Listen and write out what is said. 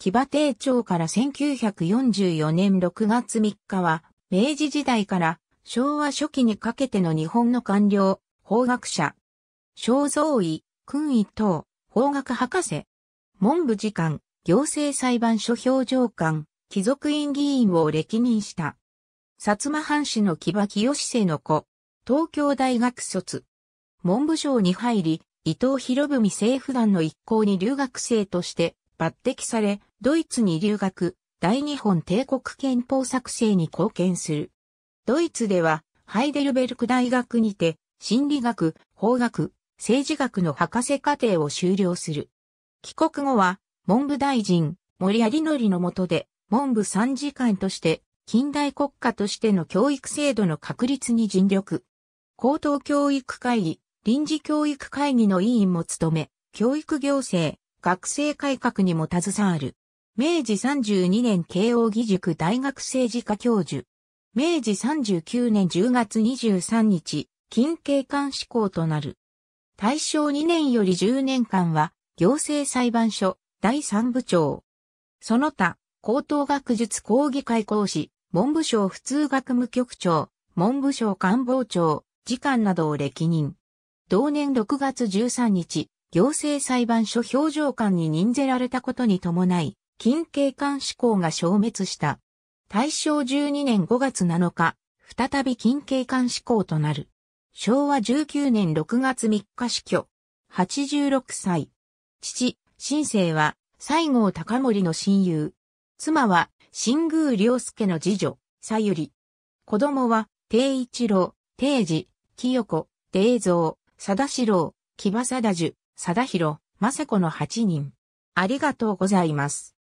騎馬定町から1944年6月3日は、明治時代から昭和初期にかけての日本の官僚、法学者、肖像医、君医等、法学博士、文部次官、行政裁判所表情官、貴族院議員を歴任した。薩摩藩士の木場清瀬の子、東京大学卒。文部省に入り、伊藤博文政府団の一行に留学生として抜擢され、ドイツに留学、大日本帝国憲法作成に貢献する。ドイツでは、ハイデルベルク大学にて、心理学、法学、政治学の博士課程を修了する。帰国後は、文部大臣、森有則の下で、文部参事官として、近代国家としての教育制度の確立に尽力。高等教育会議、臨時教育会議の委員も務め、教育行政、学生改革にも携わる。明治32年慶応義塾大学政治科教授。明治39年10月23日、近景官志向となる。大正2年より10年間は、行政裁判所、第三部長。その他、高等学術講義会講師、文部省普通学務局長、文部省官房長、次官などを歴任。同年6月13日、行政裁判所表情官に任ぜられたことに伴い、近景官志向が消滅した。大正12年5月7日、再び近景官志向となる。昭和19年6月3日死去。86歳。父、新生は、西郷隆盛の親友。妻は、新宮良介の次女、さゆり。子供は、定一郎、定治、清子、定蔵、貞四郎、木場貞樹、貞弘、雅子の8人。ありがとうございます。